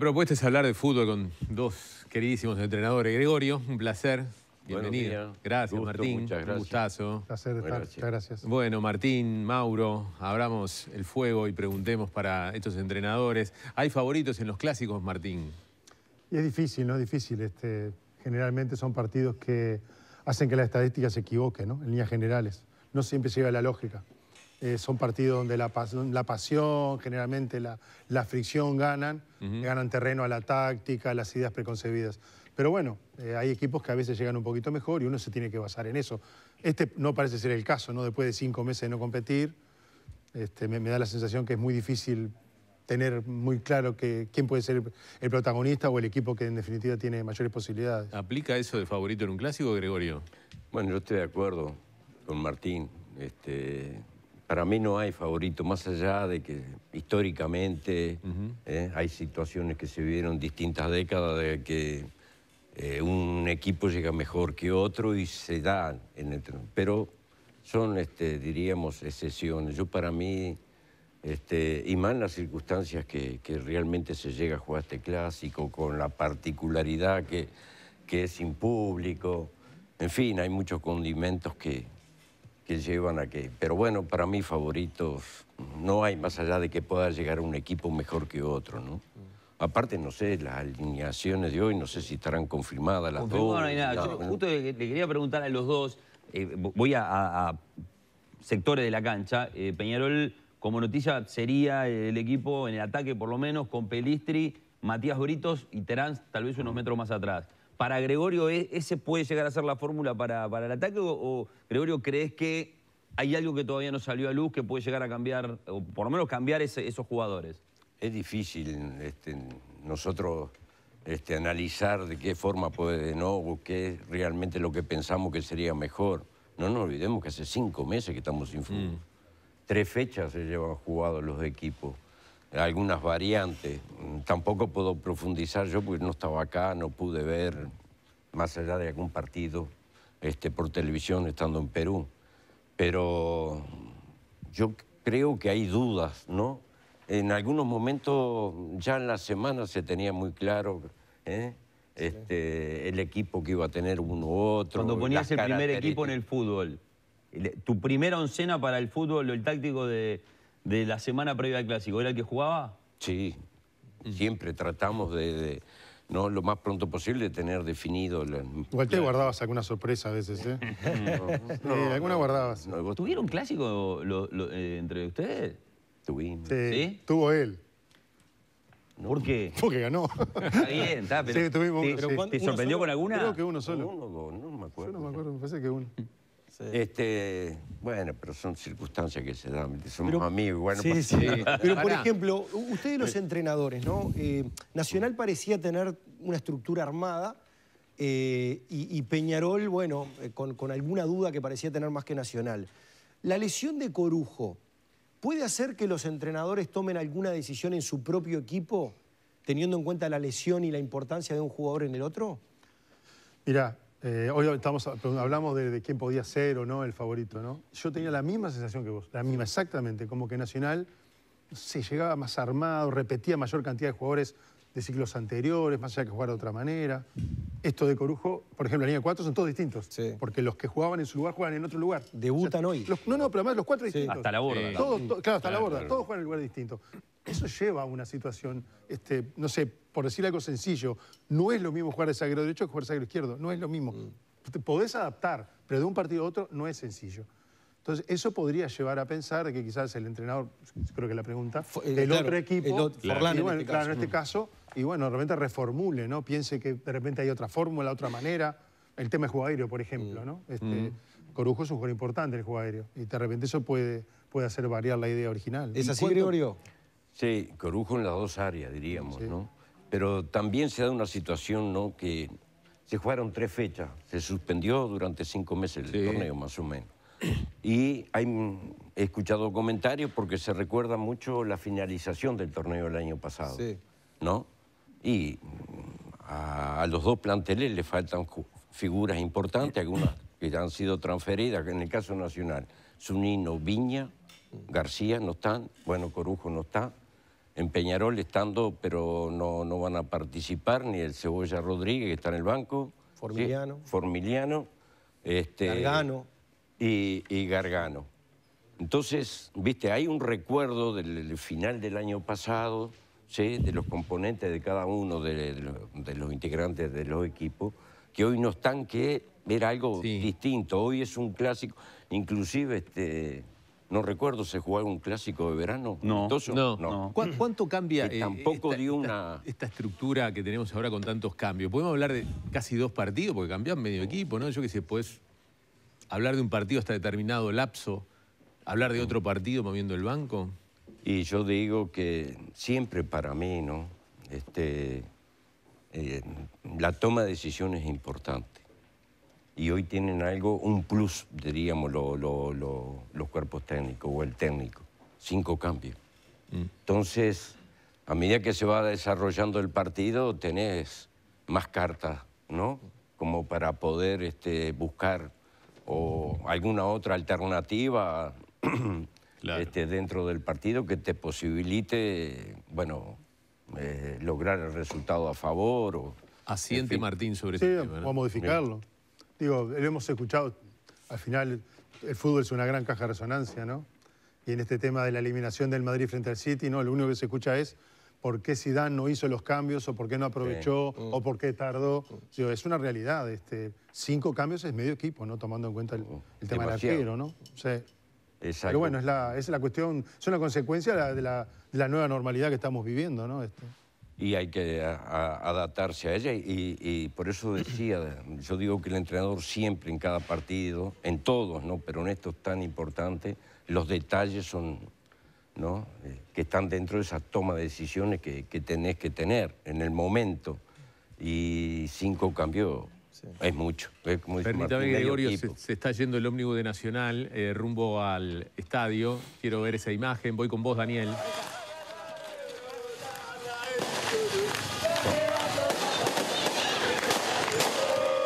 Propuesta es hablar de fútbol con dos queridísimos entrenadores. Gregorio, un placer. Bienvenido. gracias, Martín. Un gustazo. Un placer estar. muchas gracias. Bueno, Martín, Mauro, abramos el fuego y preguntemos para estos entrenadores. ¿Hay favoritos en los clásicos, Martín? es difícil, ¿no? Es difícil. Este, generalmente son partidos que hacen que la estadística se equivoque, ¿no? En líneas generales. No siempre llega la lógica. Eh, son partidos donde la, pasión, generalmente la, fricción ganan, ganan terreno a la táctica, a las ideas preconcebidas. Pero bueno, eh, hay equipos que a veces llegan un poquito mejor y uno se tiene que basar en eso. Este no parece ser el caso, ¿no? Después de cinco meses de no competir, este, me, da la sensación que es muy difícil tener muy claro que, quién puede ser el, protagonista o el equipo que en definitiva tiene mayores posibilidades. ¿Aplica eso de favorito en un clásico, Gregorio? Bueno, yo estoy de acuerdo con Martín. Este, para mí no hay favorito, más allá de que históricamente eh, hay situaciones que se vivieron distintas décadas de que eh, un equipo llega mejor que otro y se dan. en el Pero son, este, diríamos, excepciones. Yo para mí, este, y más las circunstancias que, realmente se llega a jugar este clásico, con la particularidad que, que es sin público. En fin, hay muchos condimentos que, que llevan a que... Pero bueno, para mí favoritos no hay más allá de que pueda llegar un equipo mejor que otro, ¿no? Mm. Aparte, no sé, las alineaciones de hoy, no sé si estarán confirmadas las dos. No hay nada. Yo justo le, quería preguntar a los dos, eh, voy a, sectores de la cancha. Eh, Peñarol, como noticia, sería el equipo en el ataque, por lo menos, con Pelistri, Matías Britos y Terán, tal vez unos mm. metros más atrás para Gregorio ¿e-, ese puede llegar a ser la fórmula para, para el ataque o, Gregorio crees que hay algo que todavía no salió a luz que puede llegar a cambiar, o por lo menos cambiar esos jugadores? Es difícil este, nosotros este, analizar de qué forma puede, no, o qué es realmente lo que pensamos que sería mejor. No nos olvidemos que hace cinco meses que estamos sin fútbol. Mm. Tres fechas se llevan jugados los equipos algunas variantes. Tampoco puedo profundizar yo porque no estaba acá, no pude ver, más allá de algún partido este, por televisión estando en Perú. Pero yo creo que hay dudas, ¿no? En algunos momentos, ya en la semana se tenía muy claro ¿eh? este, el equipo que iba a tener uno u otro. Cuando ponías el primer equipo en el fútbol, tu primera oncena para el fútbol, el táctico de, de la semana previa al Clásico, ¿era el que jugaba? Sí, siempre tratamos de, no lo más pronto posible de tener definido. Igual te guardabas alguna sorpresa a veces, ¿eh? alguna guardabas. ¿Tuvieron clásico eh, entre ustedes? Tuvimos. Sí, tuvo él. ¿Por qué? Porque ganó. Está bien, está, pero... Sí, tuvimos, ¿Te, sorprendió con alguna? Creo que uno solo. no me acuerdo. Yo no me acuerdo, me parece que uno. Este, bueno, pero son circunstancias que se dan, somos amigos. Bueno, pues, sí, sí. Pero por ejemplo, ustedes los eh. entrenadores, ¿no? Eh, Nacional parecía tener una estructura armada eh, y, Peñarol, bueno, con, con alguna duda que parecía tener más que Nacional. La lesión de Corujo, ¿puede hacer que los entrenadores tomen alguna decisión en su propio equipo teniendo en cuenta la lesión y la importancia de un jugador en el otro? Mira, eh, hoy hablamos de, de, quién podía ser o no el favorito, ¿no? Yo tenía la misma sensación que vos, la misma exactamente, como que Nacional se llegaba más armado, repetía mayor cantidad de jugadores de ciclos anteriores, más allá que jugar de otra manera. Esto de Corujo, por ejemplo, la línea 4 son todos distintos. Porque los que jugaban en su lugar juegan en otro lugar. Debutan hoy. no, no, pero además los cuatro distintos. Hasta la borda. claro, hasta la borda. Todos juegan en lugar distinto. Eso lleva a una situación, este, no sé, por decir algo sencillo, no es lo mismo jugar de sagrado derecho que jugar de sagrado izquierdo. No es lo mismo. Mm. Te podés adaptar, pero de un partido a otro no es sencillo. Entonces, eso podría llevar a pensar que quizás el entrenador, creo que la pregunta, eh, el, otro equipo, en este claro, caso, en este caso, y bueno, de repente reformule, ¿no? Piense que de repente hay otra fórmula, otra manera. El tema es juego aéreo, por ejemplo, mm. ¿no? Este, mm. Corujo es un jugador importante el juego aéreo. Y de repente eso puede, puede hacer variar la idea original. ¿Es así, Gregorio? Sí, Corujo en las dos áreas, diríamos, ¿no? Pero también se da una situación, ¿no? Que se jugaron tres fechas. Se suspendió durante cinco meses el torneo, más o menos. Y hay, he escuchado comentarios porque se recuerda mucho la finalización del torneo del año pasado. ¿No? Y a, los dos planteles le faltan figuras importantes, algunas que han sido transferidas, que en el caso nacional, Zunino, Viña, García no están, bueno, Corujo no está, en Peñarol estando, pero no, no van a participar, ni el Cebolla Rodríguez, que está en el banco. Formiliano. Formiliano. Este, y, Gargano. Entonces, viste, hay un recuerdo del, final del año pasado, ¿sí? de los componentes de cada uno de, los, integrantes de los equipos, que hoy no están, que ver algo distinto. Hoy es un clásico, inclusive este, no recuerdo, ¿se jugaba un clásico de verano? No, no, no. ¿Cuánto cambia eh, tampoco esta, una... Esta, estructura que tenemos ahora con tantos cambios? Podemos hablar de casi dos partidos, porque cambian medio equipo, ¿no? Yo que sé, pues hablar de un partido hasta determinado lapso, hablar de otro partido moviendo el banco? Y yo digo que siempre para mí, ¿no? Este, eh, la toma de decisiones es importante. Y hoy tienen algo, un plus, diríamos, los cuerpos técnicos o el técnico. Cinco cambios. Mm. Entonces, a medida que se va desarrollando el partido, tenés más cartas, ¿no? Como para poder este, buscar o alguna otra alternativa este, dentro del partido que te posibilite, bueno, eh, lograr el resultado a favor. O, Asiente Martín sobre sí, este o modificarlo. Digo, lo hemos escuchado, al final el fútbol es una gran caja de resonancia, ¿no? Y en este tema de la eliminación del Madrid frente al City, ¿no? Lo único que se escucha es por qué Zidane no hizo los cambios o por qué no aprovechó o por qué tardó. es una realidad. Este, cinco cambios es medio equipo, ¿no? Tomando en cuenta el, tema del arquero, ¿no? Pero bueno, es la, es la cuestión, es una consecuencia de la, nueva normalidad que estamos viviendo, ¿no? Este. Y hay que adaptarse a ella y, por eso decía, yo digo que el entrenador siempre en cada partido, en todos, ¿no? Pero en estos tan importantes, los detalles son eh, que están dentro de esa toma de decisiones que, tenés que tener en el momento. Y cinco cambios Es mucho. ¿eh? Permítame, Gregorio, se, está yendo el ómnibus de Nacional eh, rumbo al estadio. Quiero ver esa imagen. Voy con vos, Daniel.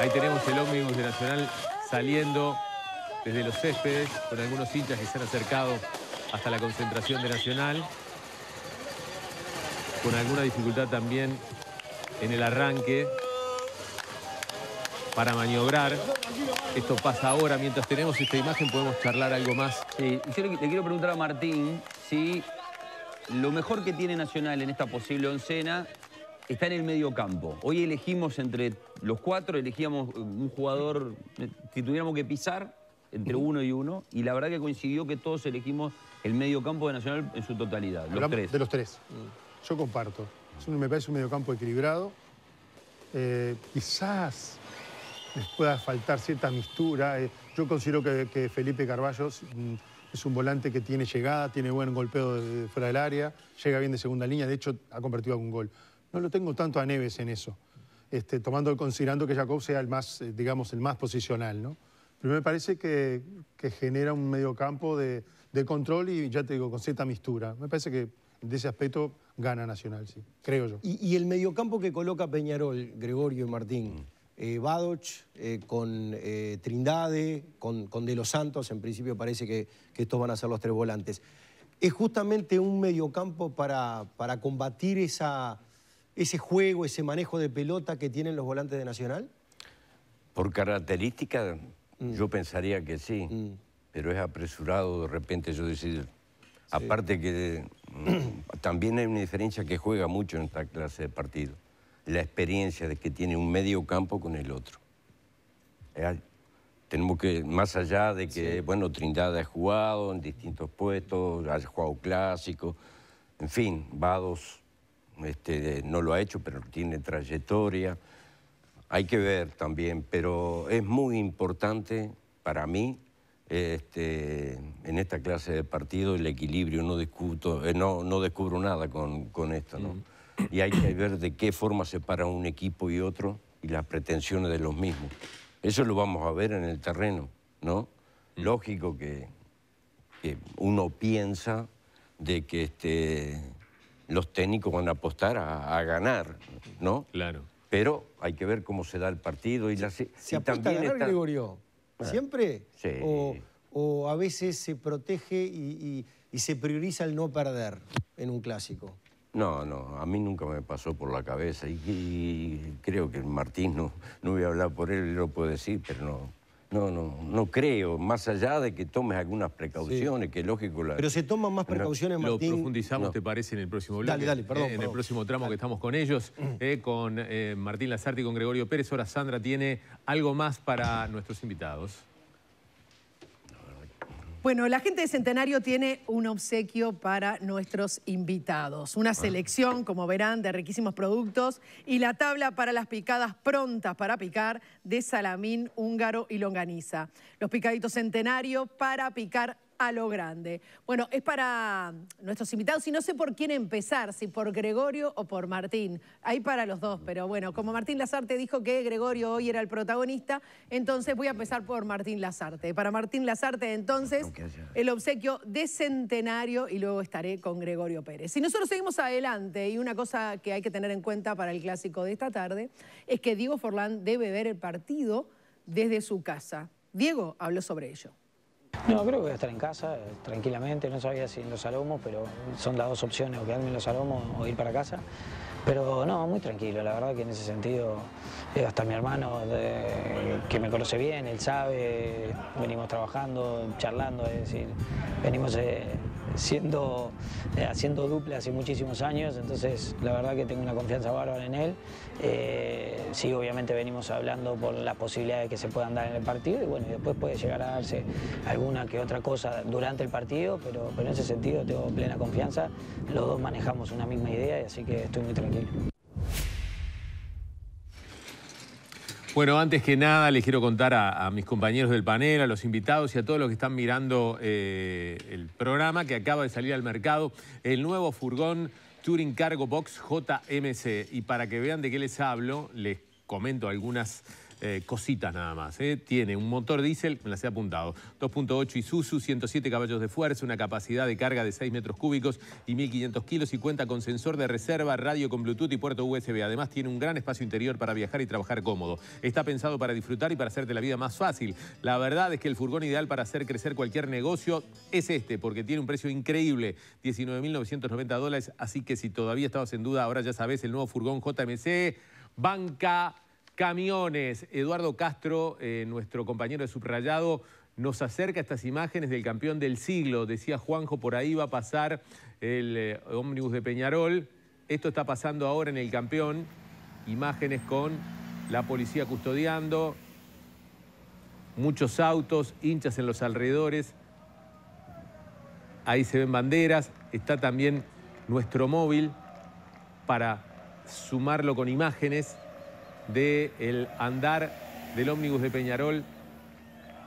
Ahí tenemos el ómnibus de Nacional saliendo desde los céspedes, con algunos hinchas que se han acercado hasta la concentración de Nacional. Con alguna dificultad también en el arranque para maniobrar. Esto pasa ahora. Mientras tenemos esta imagen podemos charlar algo más. quiero preguntar a Martín si lo mejor que tiene Nacional en esta posible oncena está en el medio campo. Hoy elegimos entre los cuatro, elegíamos un jugador, si eh, tuviéramos que pisar, entre uno y uno, y la verdad que coincidió que todos elegimos el medio campo de Nacional en su totalidad, los tres. De los tres. Mm. Yo comparto. me parece un medio campo equilibrado. Eh, quizás les pueda faltar cierta mistura. Eh, yo considero que, Felipe Carballos mm, es un volante que tiene llegada, tiene buen golpeo fuera del área, llega bien de segunda línea, de hecho ha convertido algún gol. No lo tengo tanto a Neves en eso, este, tomando considerando que Jacob sea el más, eh, digamos, el más posicional, ¿no? Pero me parece que, genera un mediocampo de, de control y ya te digo, con cierta mistura. Me parece que de ese aspecto gana Nacional, sí, creo yo. Y, el mediocampo que coloca Peñarol, Gregorio y Martín, mm. eh, Badoch eh, con eh, Trindade, con, De Los Santos, en principio parece que, estos van a ser los tres volantes. Es justamente un mediocampo para, para combatir esa, ese juego, ese manejo de pelota que tienen los volantes de Nacional. Por característica Mm. Yo pensaría que sí, mm. pero es apresurado de repente yo decir... Aparte que mm, también hay una diferencia que juega mucho en esta clase de partido, la experiencia de que tiene un medio campo con el otro. tenemos que, más allá de que, bueno, Trindade ha jugado en distintos puestos, ha jugado clásico, en fin, Vados este, no lo ha hecho, pero tiene trayectoria. Hay que ver también, pero es muy importante para mí este, en esta clase de partido el equilibrio, no, discuto, eh, no, descubro nada con, esto. ¿no? Mm. Y hay que ver de qué forma se para un equipo y otro y las pretensiones de los mismos. Eso lo vamos a ver en el terreno, ¿no? Mm. Lógico que, uno piensa de que este, los técnicos van a apostar a, a ganar, ¿no? Claro. Pero hay que ver cómo se da el partido y la se, a ganar, ah. ¿Siempre? sí. O, a veces se protege y, se prioriza el no perder en un clásico. No, no, a mí nunca me pasó por la cabeza y, creo que Martín, no, no voy a hablar por él, lo puedo decir, pero no, no, no, no creo. Más allá de que tomes algunas precauciones, que lógico... La... Pero se toman más precauciones, Martín. Lo profundizamos, ¿te parece, en el próximo bloque? Dale, dale, perdón. Eh, en el próximo tramo que estamos con ellos, mm. eh, con eh, Martín Lazarte y con Gregorio Pérez. Ahora Sandra tiene algo más para nuestros invitados. Bueno, la gente de Centenario tiene un obsequio para nuestros invitados. Una ah. selección, como verán, de riquísimos productos y la tabla para las picadas prontas para picar de salamín, húngaro y longaniza. Los picaditos Centenario para picar a lo grande. Bueno, es para nuestros invitados y no sé por quién empezar, si por Gregorio o por Martín. Hay para los dos, pero bueno, como Martín Lazarte dijo que Gregorio hoy era el protagonista, entonces voy a empezar por Martín Lazarte. Para Martín Lazarte, entonces, el obsequio de centenario y luego estaré con Gregorio Pérez. Si nosotros seguimos adelante y una cosa que hay que tener en cuenta para el clásico de esta tarde es que Diego Forlán debe ver el partido desde su casa. Diego habló sobre ello. No, creo que voy a estar en casa, eh, tranquilamente, no sabía si en los Salomos, pero son las dos opciones, o quedarme en los Salomos o ir para casa. Pero no, muy tranquilo, la verdad que en ese sentido, eh, hasta mi hermano, que me conoce bien, él sabe, venimos trabajando, charlando, es decir, venimos siendo, eh, haciendo dupla hace muchísimos años, entonces la verdad que tengo una confianza bárbara en él. Eh, sí, obviamente venimos hablando por las posibilidades que se puedan dar en el partido y bueno, después puede llegar a darse alguna que otra cosa durante el partido, pero en ese sentido tengo plena confianza. Los dos manejamos una misma idea y así que estoy muy tranquilo. Bueno, antes que nada les quiero contar a, mis compañeros del panel, a los invitados y a todos los que están mirando eh, el programa que acaba de salir al mercado, el nuevo furgón Touring Cargo Box JMC. Y para que vean de qué les hablo, les comento algunas eh, cositas nada más. ¿eh? Tiene un motor diésel, me las he apuntado, 2.8 Isuzu, 107 caballos de fuerza, una capacidad de carga de 6 metros cúbicos y 1.500 kilos y cuenta con sensor de reserva, radio con Bluetooth y puerto USB. Además tiene un gran espacio interior para viajar y trabajar cómodo. Está pensado para disfrutar y para hacerte la vida más fácil. La verdad es que el furgón ideal para hacer crecer cualquier negocio es este, porque tiene un precio increíble, 19.990 dólares. Así que si todavía estabas en duda, ahora ya sabes, el nuevo furgón JMC, banca camiones. Eduardo Castro, eh, nuestro compañero de subrayado, nos acerca estas imágenes del campeón del siglo. Decía Juanjo, por ahí va a pasar el eh, ómnibus de Peñarol. Esto está pasando ahora en el campeón. Imágenes con la policía custodiando, muchos autos, hinchas en los alrededores. Ahí se ven banderas, está también nuestro móvil para sumarlo con imágenes del andar del ómnibus de Peñarol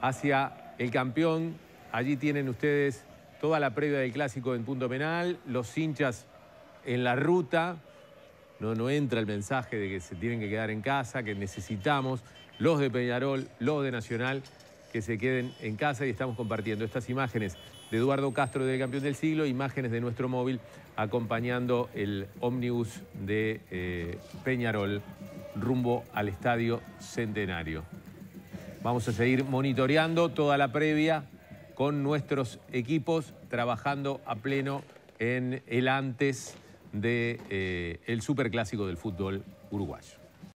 hacia el campeón. Allí tienen ustedes toda la previa del clásico en punto penal, los hinchas en la ruta. No, no entra el mensaje de que se tienen que quedar en casa, que necesitamos los de Peñarol, los de Nacional, que se queden en casa y estamos compartiendo estas imágenes de Eduardo Castro del Campeón del Siglo, imágenes de nuestro móvil acompañando el ómnibus de eh, Peñarol rumbo al Estadio Centenario. Vamos a seguir monitoreando toda la previa con nuestros equipos trabajando a pleno en el antes del de, Super eh, superclásico del fútbol uruguayo.